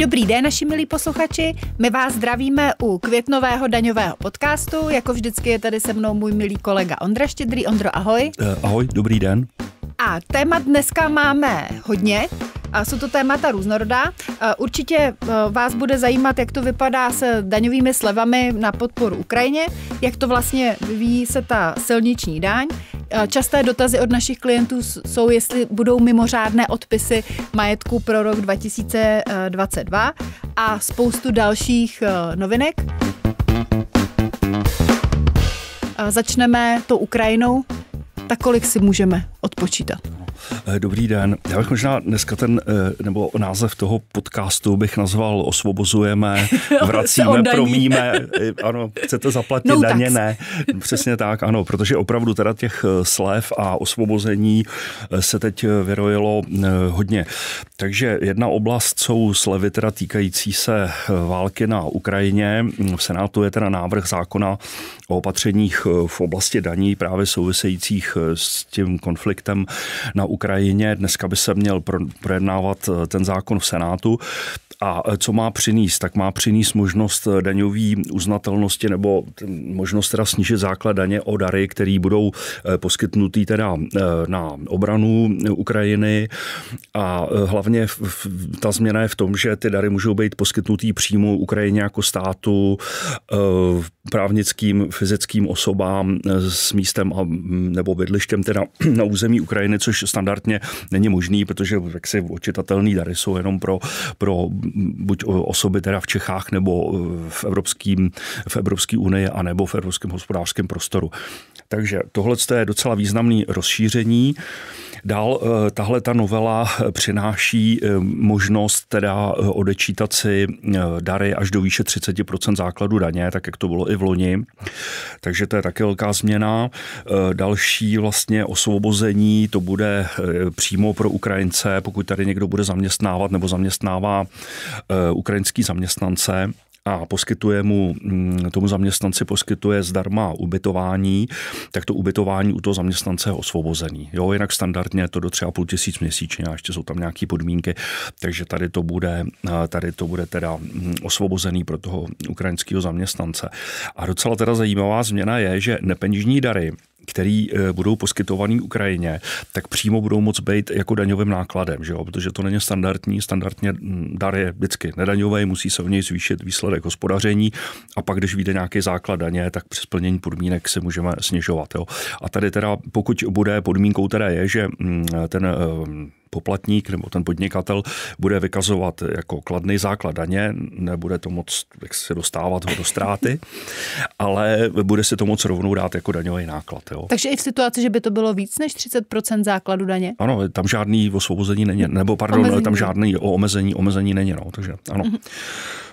Dobrý den, naši milí posluchači. My vás zdravíme u květnového daňového podcastu. Jako vždycky je tady se mnou můj milý kolega Ondra Štědrý. Ondro, ahoj. Eh, ahoj, dobrý den. A téma dneska máme hodně. Jsou to témata různorodá. Určitě e, vás bude zajímat, jak to vypadá s daňovými slevami na podporu Ukrajině, jak to vlastně vyvíjí se ta silniční daň. E, časté dotazy od našich klientů jsou, jestli budou mimořádné odpisy majetku pro rok 2022 a spoustu dalších e, novinek. Začneme tou Ukrajinou. Tak kolik si můžeme odpočítat. Eh, dobrý den. Já bych možná dneska ten, eh, nebo název toho podcastu bych nazval Osvobozujeme, vracíme, promíme. Eh, ano, chcete zaplatit no, daně? Tak. Ne. Přesně tak, ano, protože opravdu teda těch slev a osvobození se teď vyrojilo hodně. Takže jedna oblast jsou slevy teda týkající se války na Ukrajině. Mm, v Senátu je teda návrh zákona o opatřeních v oblasti daní právě souvisejících s tím konfliktem konfliktem na Ukrajině. Dneska by se měl projednávat eh, ten zákon v Senátu. A eh, co má přinést? Tak má přinést možnost eh, daňový uznatelnosti nebo možnost teda snížit základ daně o dary, které budou poskytnuté teda na obranu Ukrajiny. A hlavně ta změna je v tom, že ty dary můžou být poskytnutý přímo Ukrajině jako státu právnickým, fyzickým osobám eh, s místem a, mm, nebo bydlištěm teda na území Ukrajiny, což standardně není možný, protože jaksi očitatelný dary jsou jenom pro, pro mm, buď osoby teda v Čechách nebo eh, v, evropským, v Evropské unii a nebo v Evropském hospodářském prostoru. Takže tohle je docela významné rozšíření. Dál eh, tahle ta novela eh, přináší eh, možnost teda odečítat si dary až do výše 30% základu daně, tak jak to bylo i v loni. Takže to je také velká změna. Další vlastně osvobození, to bude přímo pro Ukrajince, pokud tady někdo bude zaměstnávat nebo zaměstnává ukrajinský zaměstnance a poskytuje mu, mm, tomu zaměstnanci poskytuje zdarma ubytování, tak to ubytování u toho zaměstnance je osvobozený. Jo, jinak standardně je to do třeba půl tisíc měsíčně a ještě jsou tam nějaké podmínky, takže tady to bude, eh, tady to bude teda mm, osvobozený pro toho ukrajinského zaměstnance. A docela teda zajímavá změna je, že nepeněžní dary které eh, budou poskytované Ukrajině, tak přímo budou moc být jako daňovým nákladem, že jo? protože to není standardní. Standardně mm, dar je vždycky nedaňový, musí se v něj zvýšit výsledek hospodaření a pak, když vyjde nějaký základ daně, tak při splnění podmínek se můžeme snižovat. Jo? A tady teda, pokud bude podmínkou teda je, že mm, ten eh, poplatník nebo ten podnikatel bude vykazovat jako kladný základ daně, nebude to moc jak se dostávat do ztráty, ale bude se to moc rovnou dát jako daňový náklad. Jo. Takže i v situaci, že by to bylo víc než 30% základu daně? Ano, tam žádný osvobození není, nebo pardon, omezení. tam žádný omezení, omezení není, no, takže ano. Mm-hmm.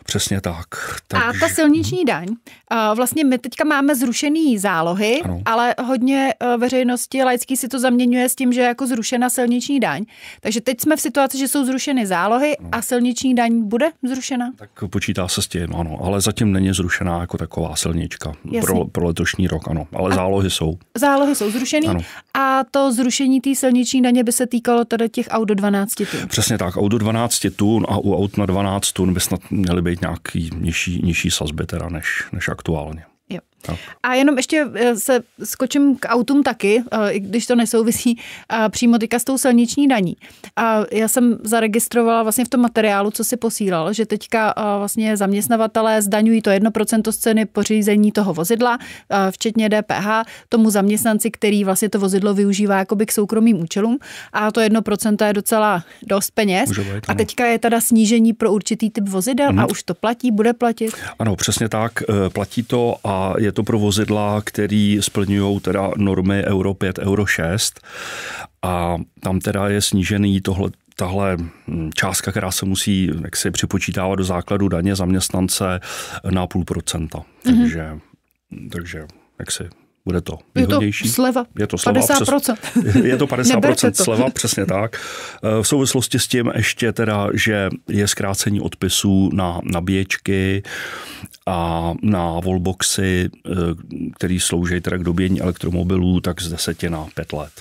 Přesně tak. Takže... a ta silniční daň. Eh, vlastně my teďka máme zrušený zálohy, ano. ale hodně eh, veřejnosti laický si to zaměňuje s tím, že je jako zrušena silniční daň. Takže teď jsme v situaci, že jsou zrušeny zálohy ano. a silniční daň bude zrušena? Tak počítá se s tím, ano, ale zatím není zrušená jako taková silnička pro, pro letošní rok, ano, ale a zálohy jsou. Zálohy jsou zrušeny. a to zrušení té silniční daně by se týkalo tedy těch aut do 12 tun. Přesně tak, auto 12 tun a u aut na 12 tun by snad měly být nějaký nižší, nižší sazby teda než, než aktuálně. Jo. Tak. No. A jenom ještě eh, se skočím k autům taky, eh, i když to nesouvisí eh, přímo teďka s tou silniční daní. A já jsem zaregistrovala vlastně v tom materiálu, co si posílal, že teďka vlastně zaměstnavatelé zdaňují to 1% z ceny pořízení toho vozidla, včetně DPH, tomu zaměstnanci, který vlastně to vozidlo využívá jakoby k soukromým účelům. A to 1% je docela dost peněz. Být, a teďka je teda snížení pro určitý typ vozidel a mhm. už to platí, bude platit? Ano, přesně tak, platí to a je je to pro vozidla, který splňují teda normy Euro 5, Euro 6 a tam teda je snížený tohle, tahle hm, částka, která se musí jak si připočítávat do základu daně zaměstnance na půl procenta. Mm-hmm. Takže, takže jak si bude to výhodnější. Je to sleva. Je to sleva. 50%. Přes, je to 50% to. sleva, přesně tak. E, v souvislosti s tím ještě teda, že je zkrácení odpisů na nabíječky, a na volboxy, eh, který slouží teda k dobění elektromobilů, tak z deseti na pět let.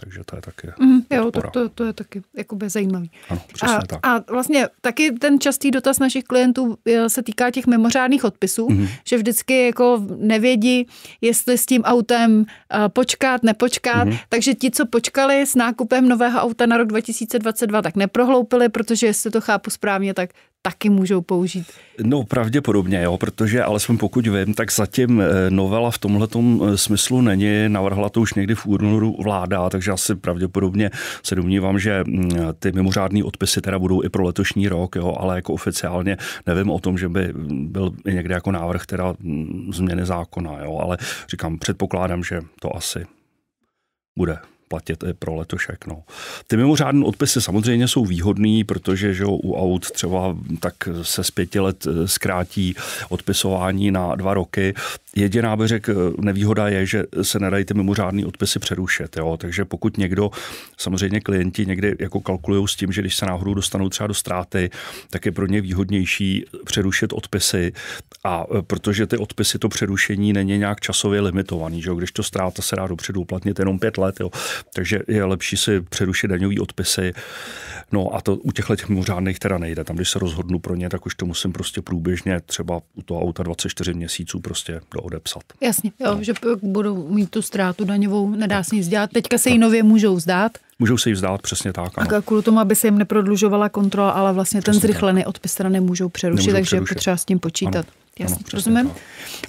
Takže to je taky mm, Jo, to, to, to je taky jakoby zajímavý. Ano, přesně a, tak. A vlastně taky ten častý dotaz našich klientů eh, se týká těch mimořádných odpisů, mm-hmm. že vždycky jako nevědí, jestli s tím autem eh, počkat, nepočkat. Mm-hmm. Takže ti, co počkali s nákupem nového auta na rok 2022, tak neprohloupili, protože jestli to chápu správně, tak taky můžou použít? No pravděpodobně, jo, protože alespoň pokud vím, tak zatím eh, novela v tomhle eh, smyslu není. Navrhla to už někdy v únoru vláda, takže asi pravděpodobně se domnívám, že mm, ty mimořádné odpisy teda budou i pro letošní rok, jo, ale jako oficiálně nevím o tom, že by mm, byl někde jako návrh teda mm, změny zákona, jo, ale říkám, předpokládám, že to asi bude platit i je pro letošek. No. Ty mimořádné odpisy samozřejmě jsou výhodný, protože že u aut třeba tak se z pěti let eh, zkrátí odpisování na dva roky. Jediná by řekl, nevýhoda je, že se nedají ty mimořádné odpisy přerušit. Jo? Takže pokud někdo, samozřejmě klienti někdy jako kalkulují s tím, že když se náhodou dostanou třeba do ztráty, tak je pro ně výhodnější přerušit odpisy. A eh, protože ty odpisy, to přerušení není nějak časově limitovaný, že jo? když to ztráta se dá dopředu uplatnit jenom pět let, jo? Takže je lepší si přerušit daňový odpisy. No a to u těchto těch mimořádných teda nejde. Tam, když se rozhodnu pro ně, tak už to musím prostě průběžně třeba u toho auta 24 měsíců prostě doodepsat. Jasně, jo, no. že budou mít tu ztrátu daňovou, nedá se nic dělat. Teďka se ji nově můžou vzdát. Můžou se jí vzdát, přesně tak. Ano. A kvůli tomu, aby se jim neprodlužovala kontrola, ale vlastně přesně ten zrychlený tak. odpis teda nemůžou přerušit, nemůžou takže je potřeba s tím počítat. Ano. Jasně, ano, rozumím. Tak.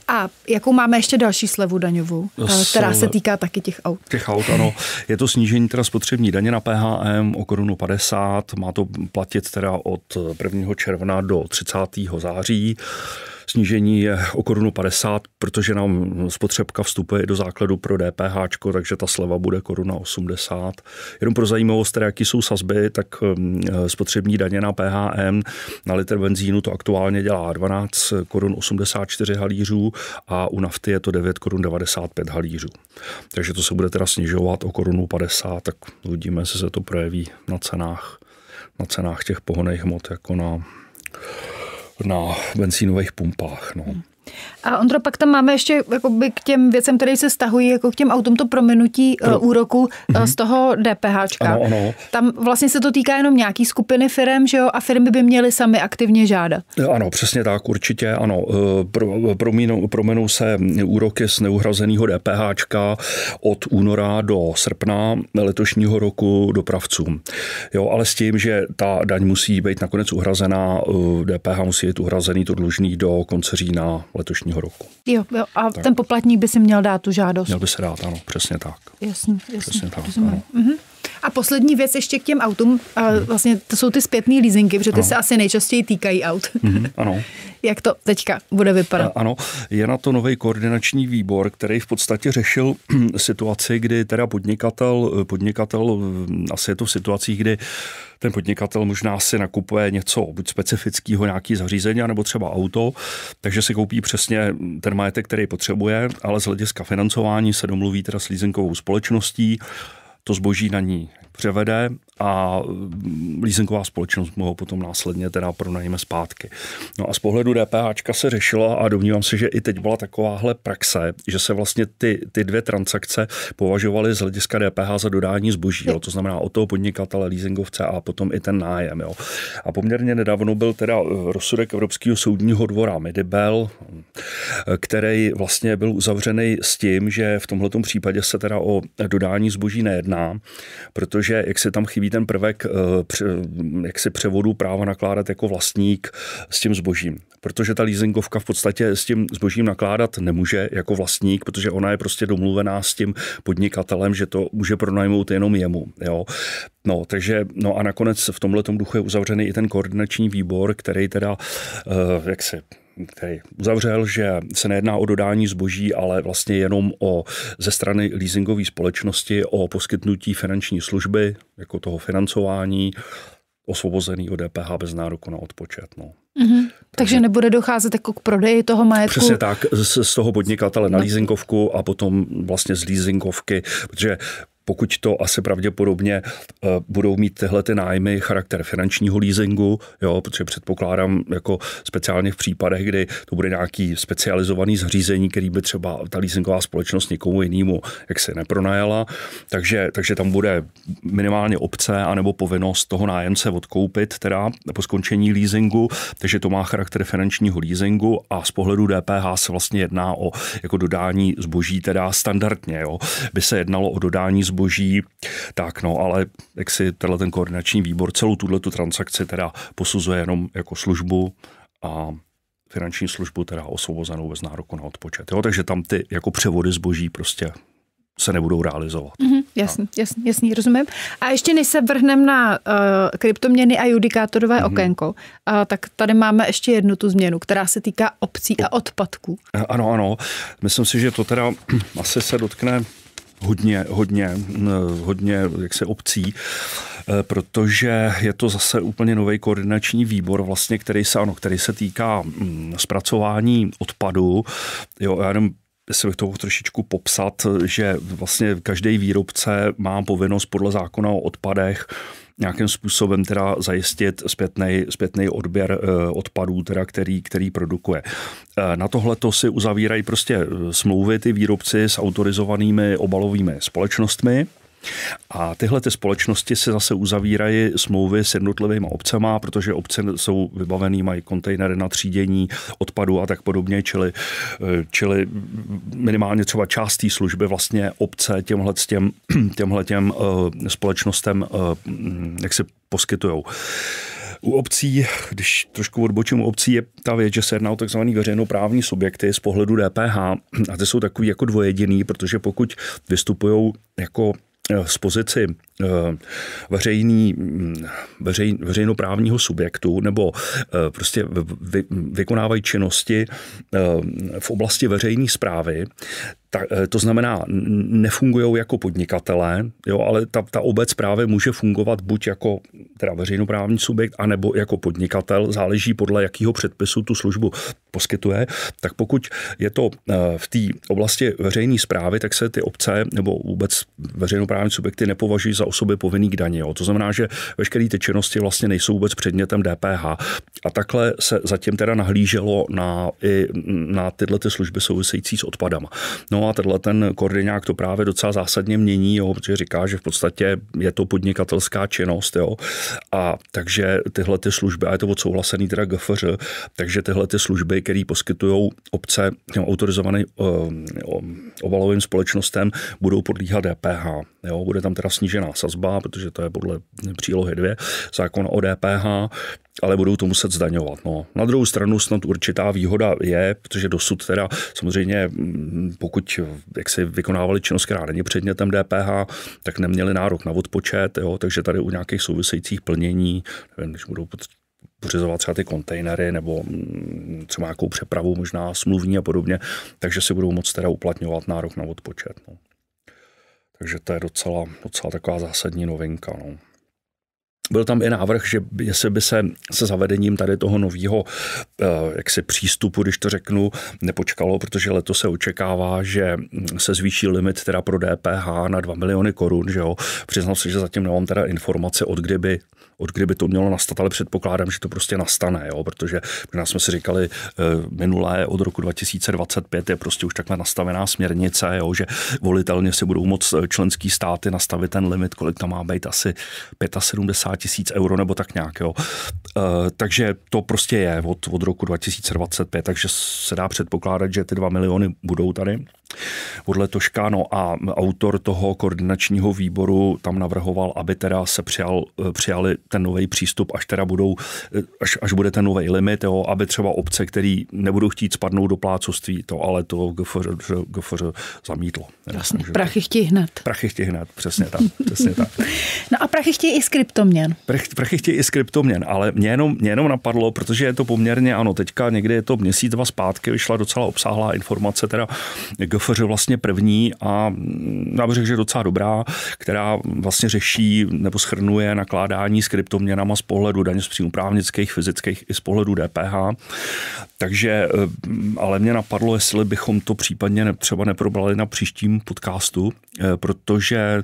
A jakou máme ještě další slevu daňovou, S, no, eh, která se týká taky těch aut? Těch aut, ano. Je to snížení teda spotřební daně na PHM o korunu 50, má to platit teda od 1. června do 30. září snížení je o korunu 50, protože nám spotřebka vstupuje do základu pro DPH, takže ta sleva bude koruna 80. Jenom pro zajímavost, teda, jaký jsou sazby, tak um, spotřební daně na PHM na litr benzínu to aktuálně dělá 12 korun 84 halířů a u nafty je to 9 korun 95 halířů. Takže to se bude teda snižovat o korunu 50, tak uvidíme, jestli se to projeví na cenách, na cenách těch pohonejch hmot jako na na benzínových pumpách. No. A Ondro, pak tam máme ještě jakoby, k těm věcem, které se stahují, jako k těm autům, to prominutí eh, Pro... uh, úroku mm-hmm. z toho DPH. Tam vlastně se to týká jenom nějaký skupiny firm, že jo, a firmy by měly sami aktivně žádat. Ano, přesně tak, určitě, ano. Eh, pro, prominou, prominou se úroky z neuhrazeného DPH od února do srpna letošního roku dopravcům. Jo, ale s tím, že ta daň musí být nakonec uhrazená, DPH musí být uhrazený, to dlužný do konce října letošního roku. Jo, jo a tak. ten poplatník by si měl dát tu žádost. Měl by se dát, ano, přesně tak. Jasně, jasně. Přesně tak, ano. Mhm. A poslední věc ještě k těm autům, vlastně to jsou ty zpětné leasingy, protože ty ano. se asi nejčastěji týkají aut. Mhm, ano. Jak to teďka bude vypadat? ano, je na to nový koordinační výbor, který v podstatě řešil situaci, kdy teda podnikatel, podnikatel mm, asi je to v situacích, kdy ten podnikatel možná si nakupuje něco, buď specifického, nějaký zařízení, nebo třeba auto, takže si koupí přesně ten majetek, který potřebuje, ale z hlediska financování se domluví teda s leasingovou společností, to zboží na ní převede a mm, leasingová společnost mu ho potom následně teda pronajme zpátky. No a z pohledu DPH se řešila a domnívám se, že i teď byla takováhle praxe, že se vlastně ty, ty dvě transakce považovaly z hlediska DPH za dodání zboží, jo, to znamená od toho podnikatele leasingovce a potom i ten nájem. Jo. A poměrně nedávno byl teda eh, rozsudek Evropského soudního dvora Medibel, který vlastně byl uzavřený s tím, že v tomto případě se teda o dodání zboží nejedná, protože jak se tam chybí chybí ten prvek eh, jak si převodu práva nakládat jako vlastník s tím zbožím. Protože ta leasingovka v podstatě s tím zbožím nakládat nemůže jako vlastník, protože ona je prostě domluvená s tím podnikatelem, že to může pronajmout jenom jemu. Jo? No, takže, no a nakonec v tomhle duchu je uzavřený i ten koordinační výbor, který teda, eh, jak se který uzavřel, že se nejedná o dodání zboží, ale vlastně jenom o ze strany leasingové společnosti o poskytnutí finanční služby, jako toho financování, osvobozený od DPH bez nároku na odpočet. No. Mm-hmm. Takže, Takže nebude docházet jako k prodeji toho majetku? Přesně tak, z, z toho podnikatele na no. leasingovku a potom vlastně z leasingovky, protože pokud to asi pravděpodobně eh, budou mít tyhle ty nájmy charakter finančního leasingu, jo, protože předpokládám jako speciálně v případech, kdy to bude nějaký specializovaný zřízení, který by třeba ta leasingová společnost někomu jinému jak se nepronajala, takže, takže tam bude minimálně obce anebo povinnost toho nájemce odkoupit teda po skončení leasingu, takže to má charakter finančního leasingu a z pohledu DPH se vlastně jedná o jako dodání zboží teda standardně, jo, by se jednalo o dodání zboží zboží. Tak no, ale jak si tenhle ten koordinační výbor celou tuhle tu transakci teda posuzuje jenom jako službu a finanční službu teda osvobozenou bez nároku na odpočet. Jo? Takže tam ty jako převody zboží prostě se nebudou realizovat. Mm-hmm, jasný, jasný, jasný, rozumím. A ještě než se vrhneme na uh, kryptoměny a judikátorové mm-hmm. okénko, uh, tak tady máme ještě jednu tu změnu, která se týká obcí a odpadků. Ano, ano. Myslím si, že to teda asi se dotkne hodně, hodně, eh, hodně jak se obcí, eh, protože je to zase úplně nový koordinační výbor, vlastně, který se, ano, který se týká mm, zpracování odpadu. Jo, já jenom se bych toho trošičku popsat, že vlastně každý výrobce má povinnost podle zákona o odpadech nějakým způsobem teda zajistit zpětný, odběr eh, odpadů, teda který, který produkuje. Eh, na tohle to si uzavírají prostě eh, smlouvy ty výrobci s autorizovanými obalovými společnostmi, a tyhle ty společnosti se zase uzavírají smlouvy s jednotlivými obcema, protože obce jsou vybavený, mají kontejnery na třídění odpadu a tak podobně, čili, eh, čili minimálně třeba část té služby vlastně obce těmhle těm, těmhle těm eh, společnostem eh, mm, jak se poskytují. U obcí, když trošku odbočím, u obcí je ta věc, že se jedná o tzv. veřejnoprávní subjekty z pohledu DPH a ty jsou takový jako dvojediný, protože pokud vystupují jako Eh, z pozici eh, veřejný, mm, veřej, veřejnoprávního subjektu nebo eh, prostě vykonávají činnosti v oblasti veřejné zprávy, ta, eh, to znamená, nefungují jako podnikatelé, jo, ale ta, ta obec právě může fungovat buď jako teda veřejnoprávní subjekt, anebo jako podnikatel, záleží podle jakého předpisu tu službu poskytuje. Tak pokud je to eh, v té oblasti veřejné zprávy, tak se ty obce nebo vůbec veřejnoprávní subjekty nepovažují za osoby povinný k daně. Jo. To znamená, že veškeré ty činnosti vlastně nejsou vůbec předmětem DPH. A takhle se zatím teda nahlíželo na, i, na tyhle ty služby související s odpadama. No a tenhle ten koordinák to právě docela zásadně mění, jo, protože říká, že v podstatě je to podnikatelská činnost, jo, a takže tyhle ty služby, a je to odsouhlasený teda GFŘ, takže tyhle ty služby, které poskytují obce autorizované autorizovaným eh, obalovým společnostem, budou podlíhat DPH. Jo, bude tam teda snížená sazba, protože to je podle přílohy 2 zákon o DPH, ale budou to muset zdaňovat. No. Na druhou stranu snad určitá výhoda je, protože dosud teda samozřejmě, mm, pokud jak si vykonávali činnost, která není předmětem DPH, tak neměli nárok na odpočet, jo, takže tady u nějakých souvisejících plnění, nevím, když budou pořizovat třeba ty kontejnery nebo mm, třeba nějakou přepravu, možná smluvní a podobně, takže si budou moct teda uplatňovat nárok na odpočet. No. Takže to je docela, docela taková zásadní novinka. No. Byl tam i návrh, že jestli by se se zavedením tady toho nového eh, jaksi přístupu, když to řeknu, nepočkalo, protože letos se očekává, že mm, se zvýší limit teda pro DPH na 2 miliony korun. Že jo? Přiznám se, že zatím nemám teda informace, od kdyby od kdyby to mělo nastat, ale předpokládám, že to prostě nastane, jo, protože nás jsme si říkali, eh, minulé od roku 2025 je prostě už takhle nastavená směrnice, jo, že volitelně si budou moc eh, členský státy nastavit ten limit, kolik tam má být, asi 75 tisíc euro nebo tak nějak. Jo. Eh, takže to prostě je od, od roku 2025, takže se dá předpokládat, že ty 2 miliony budou tady. Podle No a autor toho koordinačního výboru tam navrhoval, aby teda se přijal, eh, přijali ten nový přístup, až teda budou, eh, až, až bude ten nový limit, jo, aby třeba obce, které nebudou chtít spadnout do plácoství, to ale to GFR, GFŘ zamítlo. Jasně, prachy chtějí hned. Prachy chtějí hned, přesně tak. Přesně tak. no a prachy chtějí i z Prach, Prachy chtějí i z ale mě jenom, mě jenom napadlo, protože je to poměrně, ano, teďka někdy je to měsíc, dva zpátky, vyšla docela obsáhlá informace, teda GF Koffer vlastně první a mm, já bych řekl, že docela dobrá, která vlastně řeší nebo schrnuje nakládání s kryptoměnama z pohledu daně z příjmu právnických, fyzických i z pohledu DPH. Takže, eh, ale mě napadlo, jestli bychom to případně ne, třeba neprobrali na příštím podcastu, eh, protože eh,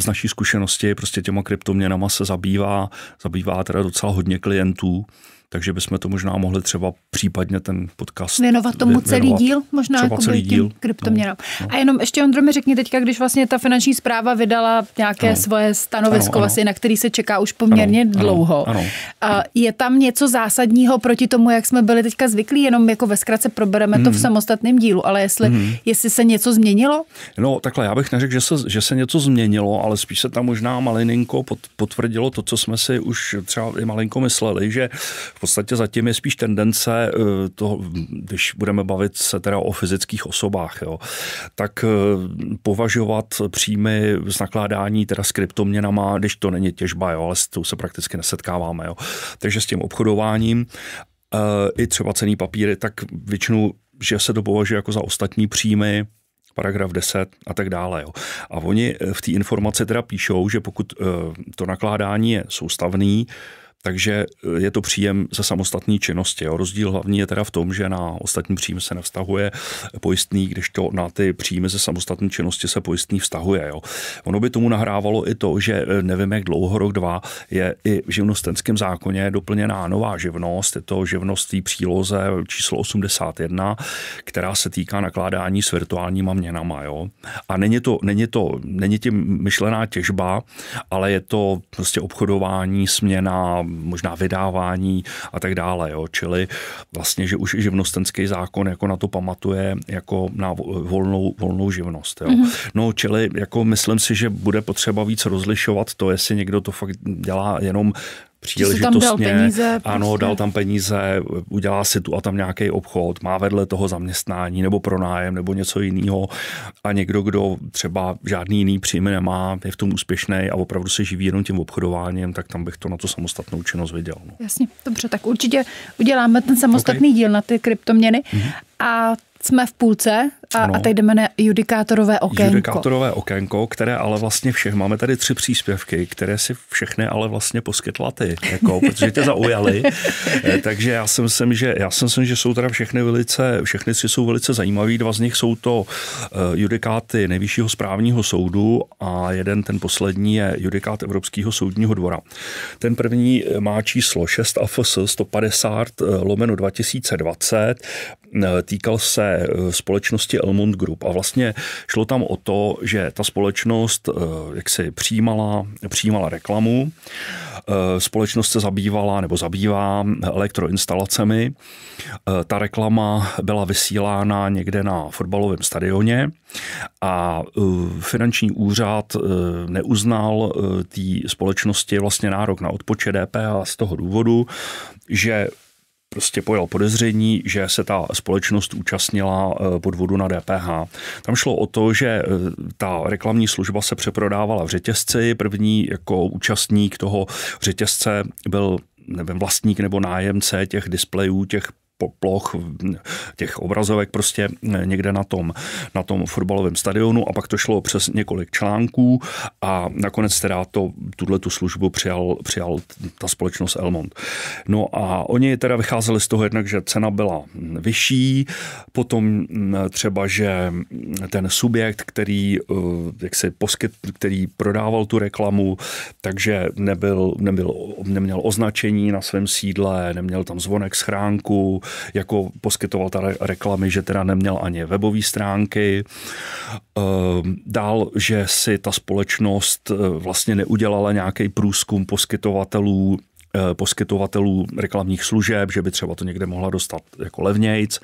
z naší zkušenosti prostě těma kryptoměnama se zabývá, zabývá teda docela hodně klientů, takže bychom to možná mohli třeba případně ten podcast věnovat tomu věnovat celý díl, možná třeba jako celý díl. kryptoměnám. No, no. A jenom ještě Ondro mi řekni teďka, když vlastně ta finanční zpráva vydala nějaké ano. svoje stanovisko, ano, ano. Vlastně, na který se čeká už poměrně ano, dlouho. Ano, ano. A je tam něco zásadního proti tomu, jak jsme byli teďka zvyklí, jenom jako ve zkratce probereme hmm. to v hmm. samostatném dílu, ale jestli, hmm. jestli se něco změnilo? No takhle, já bych neřekl, že se, že se něco změnilo, ale spíš se tam možná malinko potvrdilo to, co jsme si už třeba i malinko mysleli, že v podstatě zatím je spíš tendence, eh, toho, když budeme bavit se teda o fyzických osobách, jo, tak eh, považovat příjmy z nakládání teda s kryptoměnama, když to není těžba, jo, ale s tou se prakticky nesetkáváme. Jo. Takže s tím obchodováním eh, i třeba cený papíry, tak většinou, že se to považuje jako za ostatní příjmy, paragraf 10 a tak dále. Jo. A oni v té informaci teda píšou, že pokud to nakládání je soustavný, takže eh, je to příjem ze samostatné činnosti. Jo. Rozdíl hlavní je teda v tom, že na ostatní příjmy se nevztahuje pojistný, když to na ty příjmy ze samostatné činnosti se pojistný vztahuje. Jo. Ono by tomu nahrávalo i to, že eh, nevím, jak dlouho, rok, dva, je i v živnostenském zákoně doplněná nová živnost. Je to živnost příloze číslo 81, která se týká nakládání s virtuálníma měnama. Jo. A není to, není to, není tím myšlená těžba, ale je to prostě obchodování, směna, možná vydávání a tak dále. Jo. Čili vlastně, že už i živnostenský zákon jako na to pamatuje jako na volnou, volnou živnost. Jo. Mm-hmm. No, čili jako myslím si, že bude potřeba víc rozlišovat to, jestli někdo to fakt dělá jenom příležitostně. Dal peníze, ano, prostě. dal tam peníze, udělá si tu a tam nějaký obchod, má vedle toho zaměstnání nebo pronájem nebo něco jiného. A někdo, kdo třeba žádný jiný příjmy nemá, je v tom úspěšný a opravdu se živí jenom tím obchodováním, tak tam bych to na tu samostatnou činnost viděl. No. Jasně, dobře, tak určitě uděláme ten samostatný okay. díl na ty kryptoměny. Mm-hmm. A jsme v půlce a, a teď jdeme na judikátorové okénko. Judikátorové okénko, které ale vlastně všech, máme tady tři příspěvky, které si všechny ale vlastně poskytla ty, jako, protože tě zaujaly. Eh, takže já si myslím, že, já si myslím, že jsou teda všechny velice, všechny tři jsou velice zajímavý. Dva z nich jsou to eh, judikáty nejvyššího správního soudu a jeden, ten poslední, je judikát Evropského soudního dvora. Ten první eh, má číslo 6 AFS 150 lomeno 2020. Týkal se společnosti společnosti Elmont Group. A vlastně šlo tam o to, že ta společnost eh, jak se přijímala, přijímala reklamu, eh, společnost se zabývala nebo zabývá elektroinstalacemi. Eh, ta reklama byla vysílána někde na fotbalovém stadioně a finanční úřad neuznal té společnosti vlastně nárok na odpočet DPH z toho důvodu, že prostě pojal podezření, že se ta společnost účastnila eh, podvodu na DPH. Tam šlo o to, že eh, ta reklamní služba se přeprodávala v řetězci. První jako účastník toho řetězce byl nevím, vlastník nebo nájemce těch displejů, těch ploch, těch obrazovek prostě eh, někde na tom, na tom fotbalovém stadionu a pak to šlo přes několik článků a nakonec teda to, tuhle tu službu přijal, přijal ta společnost Elmont. No a oni teda vycházeli z toho jednak, že cena byla vyšší, potom mm, třeba, že ten subjekt, který eh, jak se poskyt, který prodával tu reklamu, takže nebyl, nebyl, neměl označení na svém sídle, neměl tam zvonek schránku, jako poskytoval ta reklamy, že teda neměl ani webové stránky. Ehm, dál, že si ta společnost eh, vlastně neudělala nějaký průzkum poskytovatelů eh, poskytovatelů reklamních služeb, že by třeba to někde mohla dostat jako levnějc,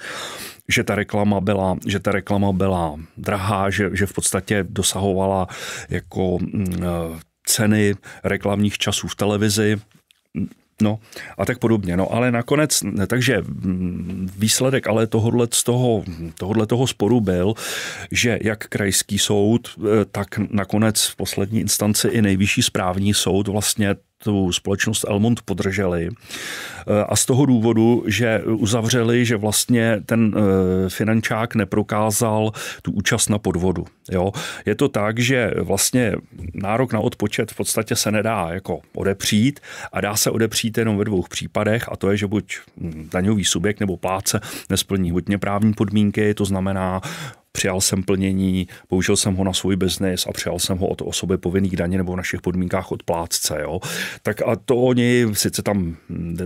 že ta reklama byla, že ta reklama byla drahá, že, že v podstatě dosahovala jako mm, eh, ceny reklamních časů v televizi, No a tak podobně. No ale nakonec, takže mm, výsledek ale tohodle z toho, tohodle toho sporu byl, že jak krajský soud, eh, tak nakonec v poslední instanci i nejvyšší správní soud vlastně tu společnost Elmont podrželi. Eh, a z toho důvodu, že uzavřeli, že vlastně ten eh, finančák neprokázal tu účast na podvodu. Jo? Je to tak, že vlastně nárok na odpočet v podstatě se nedá jako odepřít a dá se odepřít jenom ve dvou případech a to je, že buď hm, daňový subjekt nebo pláce nesplní hodně právní podmínky, to znamená přijal jsem plnění, použil jsem ho na svůj biznis a přijal jsem ho od osoby povinných daně nebo v našich podmínkách od plátce. Jo. Tak a to oni, sice tam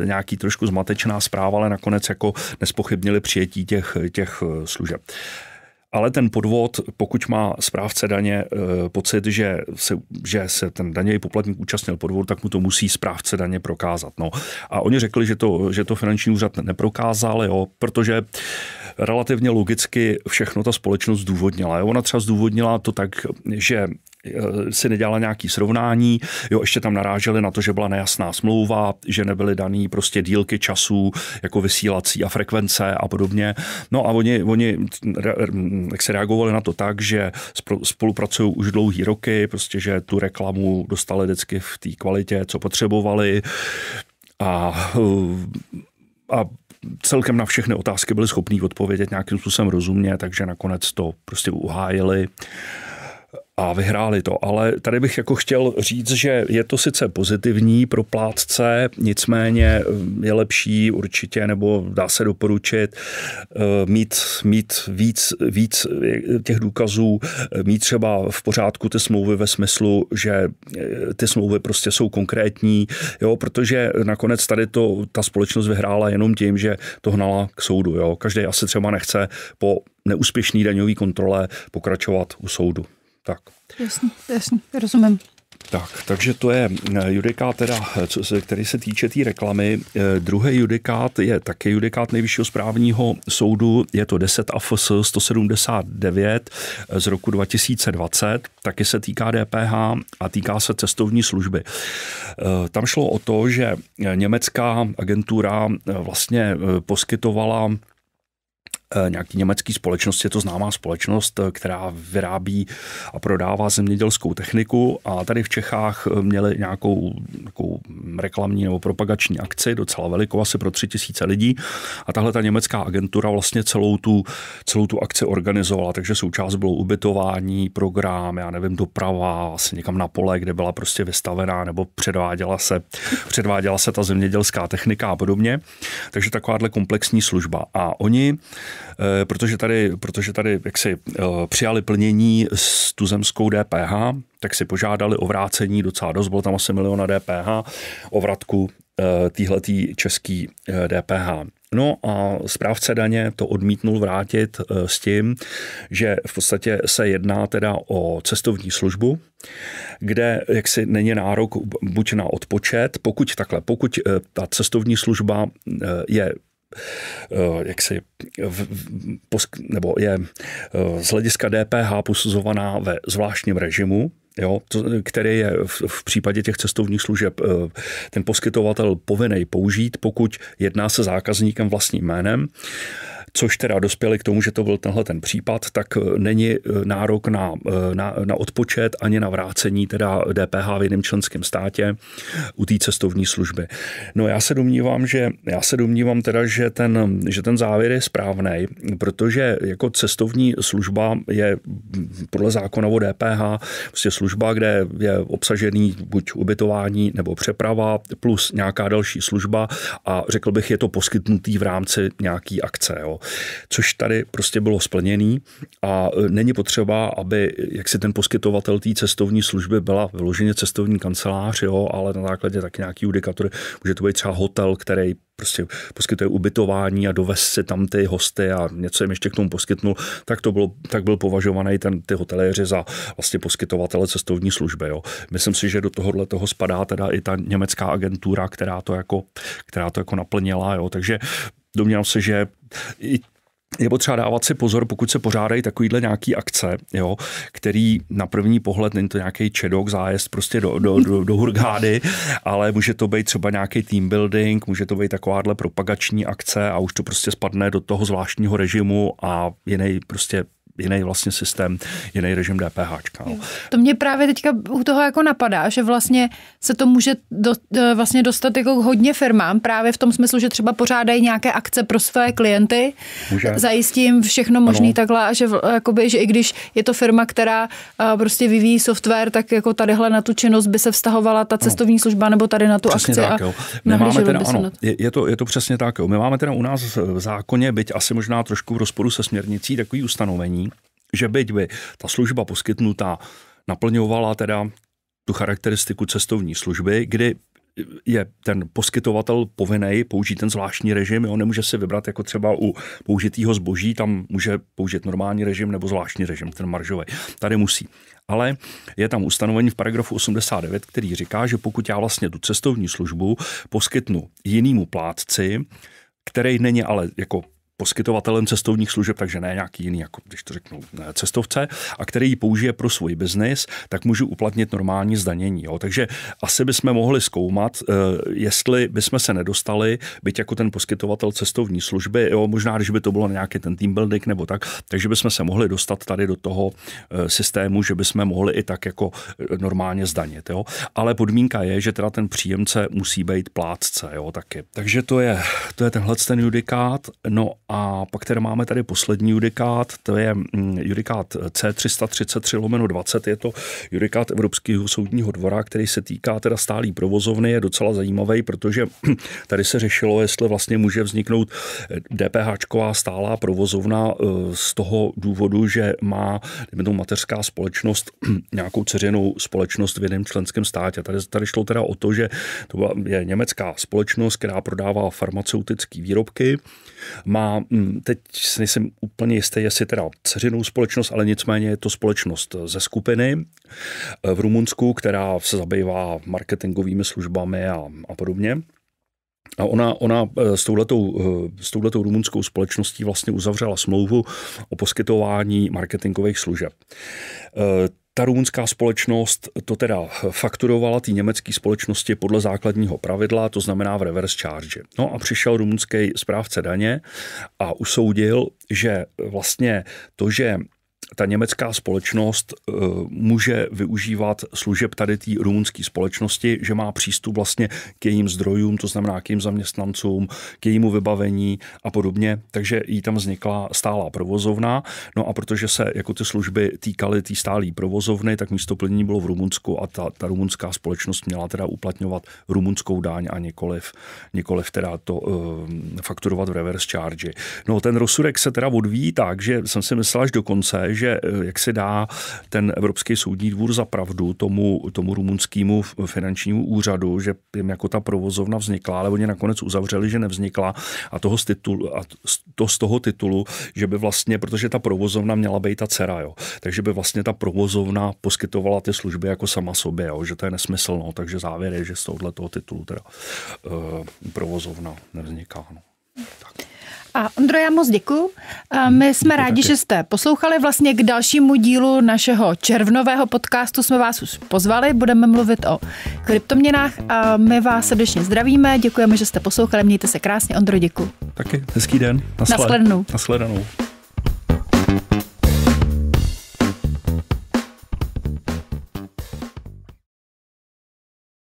nějaký trošku zmatečná zpráva, ale nakonec jako nespochybnili přijetí těch, těch eh, služeb ale ten podvod, pokud má správce daně eh, pocit, že se, že se ten daněvý poplatník účastnil podvodu, tak mu to musí správce daně prokázat. No. A oni řekli, že to, že to finanční úřad neprokázal, jo, protože relativně logicky všechno ta společnost zdůvodnila. Jo. Ona třeba zdůvodnila to tak, že Eh, si nedělala nějaký srovnání, jo, ještě tam naráželi na to, že byla nejasná smlouva, že nebyly daný prostě dílky času jako vysílací a frekvence a podobně. No a oni, oni jak se reagovali na to tak, že spolupracují už dlouhý roky, prostě, že tu reklamu dostali vždycky v té kvalitě, co potřebovali a, a celkem na všechny otázky byli schopní odpovědět nějakým způsobem rozumně, takže nakonec to prostě uhájili a vyhráli to. Ale tady bych jako chtěl říct, že je to sice pozitivní pro plátce, nicméně eh, je lepší určitě, nebo dá se doporučit, eh, mít, mít víc, víc eh, těch důkazů, mít třeba v pořádku ty smlouvy ve smyslu, že ty smlouvy prostě jsou konkrétní, jo, protože nakonec tady to, ta společnost vyhrála jenom tím, že to hnala k soudu. Jo. Každý asi třeba nechce po neúspěšný daňový kontrole pokračovat u soudu. Tak. Jasně, jasně, rozumím. Tak, takže to je eh, judikát, teda, eh, co se, který se týče té tý reklamy. Eh, druhý judikát je také judikát nejvyššího správního soudu, je to 10 AFS 179 z roku 2020, taky se týká DPH a týká se cestovní služby. Tam šlo o to, že německá agentura vlastně poskytovala Eh, nějaký německý společnost, je to známá společnost, eh, která vyrábí a prodává zemědělskou techniku a tady v Čechách eh, měli nějakou, nějakou reklamní nebo propagační akci, docela velikou, asi pro tři tisíce lidí a tahle ta německá agentura vlastně celou tu, celou tu akci organizovala, takže součást bylo ubytování, program, já nevím, doprava, asi někam na pole, kde byla prostě vystavená nebo předváděla se, předváděla se ta zemědělská technika a podobně. Takže takováhle komplexní služba. A oni Eh, protože tady, protože tady jak si eh, přijali plnění s tuzemskou DPH, tak si požádali o vrácení docela dost, bylo tam asi miliona DPH, o vratku eh, týhletý český DPH. No a správce daně to odmítnul vrátit s tím, že v podstatě se jedná teda o cestovní službu, kde jaksi není nárok buď na odpočet, pokud takhle, pokud ta cestovní služba je Eh, jaksi v, v, nebo je eh, z hlediska DPH posuzovaná ve zvláštním režimu, jo, to, který je v, v případě těch cestovních služeb eh, ten poskytovatel povinný použít, pokud jedná se zákazníkem vlastním jménem což teda dospěli k tomu, že to byl tenhle ten případ, tak eh, není eh, nárok na, eh, na, na odpočet ani na vrácení teda DPH v jiném členském státě u té cestovní služby. No já se domnívám, že já se domnívám teda, že ten, že ten závěr je správný, protože jako cestovní služba je podle zákona o DPH prostě služba, kde je obsažený buď ubytování nebo přeprava plus nějaká další služba a řekl bych, je to poskytnutý v rámci nějaký akce. Jo což tady prostě bylo splněný a e, není potřeba, aby jak si ten poskytovatel té cestovní služby byla vyloženě cestovní kancelář, jo, ale na základě tak nějaký judikatury může to být třeba hotel, který prostě poskytuje ubytování a dovez si tam ty hosty a něco jim ještě k tomu poskytnul, tak, to bylo, tak byl považovaný ten, ty hoteléři za vlastně poskytovatele cestovní služby. Jo. Myslím si, že do tohohle toho spadá teda i ta německá agentura, která to jako, která to jako naplnila. Jo. Takže domnívám se, že i je potřeba dávat si pozor, pokud se pořádají takovýhle nějaký akce, jo, který na první pohled není to nějaký čedok, zájezd prostě do, do, do, do hurgády, ale může to být třeba nějaký team building, může to být takováhle propagační akce a už to prostě spadne do toho zvláštního režimu a jiný prostě jiný vlastně systém, jiný režim DPH. No. To mě právě teďka u toho jako napadá, že vlastně se to může do, e, vlastně dostat jako hodně firmám, právě v tom smyslu, že třeba pořádají nějaké akce pro své klienty, může. zajistím všechno možné takhle a že, e, jakoby, že i když je to firma, která e, prostě vyvíjí software, tak jako tadyhle na tu činnost by se vztahovala ta cestovní služba nebo tady na tu přesně akci. Tak, a jo. My máme teda, ano, na... je, je, to, je to přesně tak. Jo. My máme teda u nás v zákoně, byť asi možná trošku v rozporu se směrnicí, takový ustanovení, že byť by ta služba poskytnutá naplňovala teda tu charakteristiku cestovní služby, kdy je ten poskytovatel povinný použít ten zvláštní režim, on nemůže si vybrat jako třeba u použitýho zboží, tam může použít normální režim nebo zvláštní režim, ten maržový. Tady musí. Ale je tam ustanovení v paragrafu 89, který říká, že pokud já vlastně tu cestovní službu poskytnu jinému plátci, který není ale jako poskytovatelem cestovních služeb, takže ne nějaký jiný, jako když to řeknu, cestovce, a který ji použije pro svůj biznis, tak můžu uplatnit normální zdanění. Jo. Takže asi bychom mohli zkoumat, eh, jestli bychom se nedostali, byť jako ten poskytovatel cestovní služby, jo, možná, když by to bylo nějaký ten team building nebo tak, takže bychom se mohli dostat tady do toho eh, systému, že bychom mohli i tak jako eh, normálně zdanit. Jo. Ale podmínka je, že teda ten příjemce musí být plátce jo, taky. Takže to je, to je tenhle ten judikát. No a pak tady máme tady poslední judikát, to je mm, judikát C333 lomeno 20, je to judikát Evropského soudního dvora, který se týká teda stálý provozovny, je docela zajímavý, protože tady se řešilo, jestli vlastně může vzniknout DPH eh, stálá provozovna eh, z toho důvodu, že má to mateřská společnost nějakou ceřenou společnost v jedném členském státě. Tady, tady šlo teda o to, že to je německá společnost, která prodává farmaceutické výrobky, má Hm, teď si nejsem úplně jistý, jestli teda dceřinou společnost, ale nicméně je to společnost ze skupiny eh, v Rumunsku, která se zabývá marketingovými službami a, a podobně. A ona, ona eh, s, touhletou, eh, s touhletou rumunskou společností vlastně uzavřela smlouvu o poskytování marketingových služeb. Ta rumunská společnost to teda fakturovala té německé společnosti podle základního pravidla, to znamená v reverse charge. No a přišel rumunský správce daně a usoudil, že vlastně to, že ta německá společnost eh, může využívat služeb tady té rumunské společnosti, že má přístup vlastně k jejím zdrojům, to znamená k jejím zaměstnancům, k jejímu vybavení a podobně. Takže jí tam vznikla stálá provozovna. No a protože se jako ty služby týkaly té tý stálé provozovny, tak místo plnění bylo v Rumunsku a ta, ta rumunská společnost měla teda uplatňovat rumunskou dáň a nikoliv, nikoliv teda to uh, fakturovat v reverse charge. No ten rozsudek se teda odvíjí tak, že jsem si myslel až do konce, že eh, jak se dá ten Evropský soudní dvůr za pravdu tomu, tomu rumunskému finančnímu úřadu, že jim jako ta provozovna vznikla, ale oni nakonec uzavřeli, že nevznikla a, toho z, titulu, a to z toho titulu, že by vlastně, protože ta provozovna měla být ta dcera, jo, takže by vlastně ta provozovna poskytovala ty služby jako sama sobě, jo, že to je nesmyslno, takže závěr je, že z tohohle toho titulu teda uh, provozovna nevzniká. No. Tak. A Ondro, já moc děkuji. My jsme rádi, že jste poslouchali. Vlastně k dalšímu dílu našeho červnového podcastu jsme vás už pozvali. Budeme mluvit o kryptoměnách a my vás srdečně zdravíme. Děkujeme, že jste poslouchali. Mějte se krásně. Ondro, děkuji. Taky. Hezký den. Nasled. Nasledanou. Nasledanou.